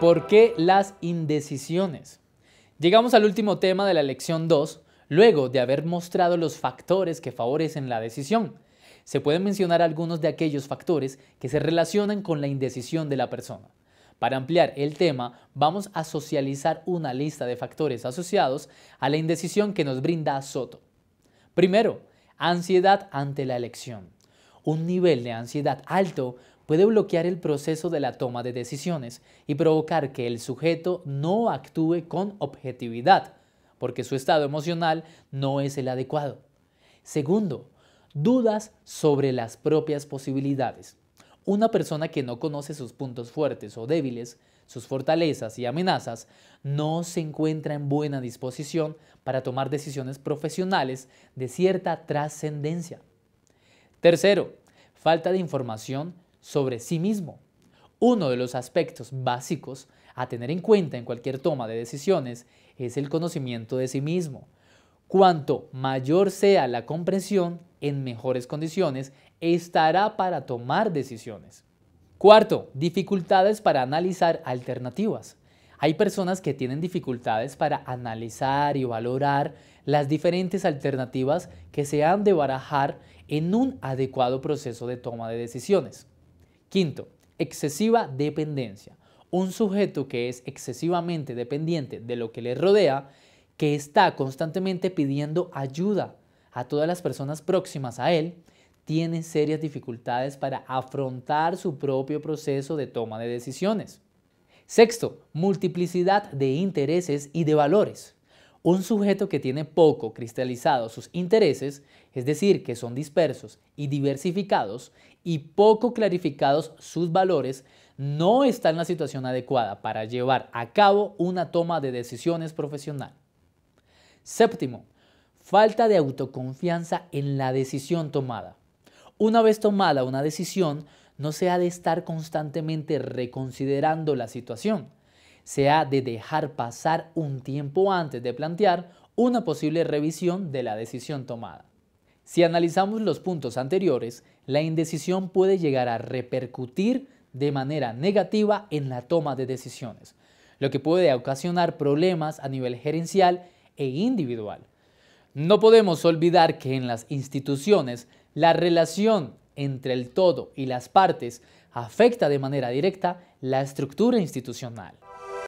¿Por qué las indecisiones? Llegamos al último tema de la lección 2, luego de haber mostrado los factores que favorecen la decisión. Se pueden mencionar algunos de aquellos factores que se relacionan con la indecisión de la persona. Para ampliar el tema, vamos a socializar una lista de factores asociados a la indecisión que nos brinda Soto. Primero, ansiedad ante la elección. Un nivel de ansiedad alto puede bloquear el proceso de la toma de decisiones y provocar que el sujeto no actúe con objetividad, porque su estado emocional no es el adecuado. Segundo, dudas sobre las propias posibilidades. Una persona que no conoce sus puntos fuertes o débiles, sus fortalezas y amenazas, no se encuentra en buena disposición para tomar decisiones profesionales de cierta trascendencia. Tercero, falta de información sobre sí mismo. Uno de los aspectos básicos a tener en cuenta en cualquier toma de decisiones es el conocimiento de sí mismo. Cuanto mayor sea la comprensión, en mejores condiciones estará para tomar decisiones. Cuarto, dificultades para analizar alternativas. Hay personas que tienen dificultades para analizar y valorar las diferentes alternativas que se han de barajar en un adecuado proceso de toma de decisiones. Quinto, excesiva dependencia. Un sujeto que es excesivamente dependiente de lo que le rodea, que está constantemente pidiendo ayuda a todas las personas próximas a él, tiene serias dificultades para afrontar su propio proceso de toma de decisiones. Sexto, multiplicidad de intereses y de valores. Un sujeto que tiene poco cristalizado sus intereses, es decir, que son dispersos y diversificados, y poco clarificados sus valores, no está en la situación adecuada para llevar a cabo una toma de decisiones profesional. Séptimo, falta de autoconfianza en la decisión tomada. Una vez tomada una decisión, no se ha de estar constantemente reconsiderando la situación se ha de dejar pasar un tiempo antes de plantear una posible revisión de la decisión tomada. Si analizamos los puntos anteriores, la indecisión puede llegar a repercutir de manera negativa en la toma de decisiones, lo que puede ocasionar problemas a nivel gerencial e individual. No podemos olvidar que en las instituciones la relación entre el todo y las partes afecta de manera directa la estructura institucional.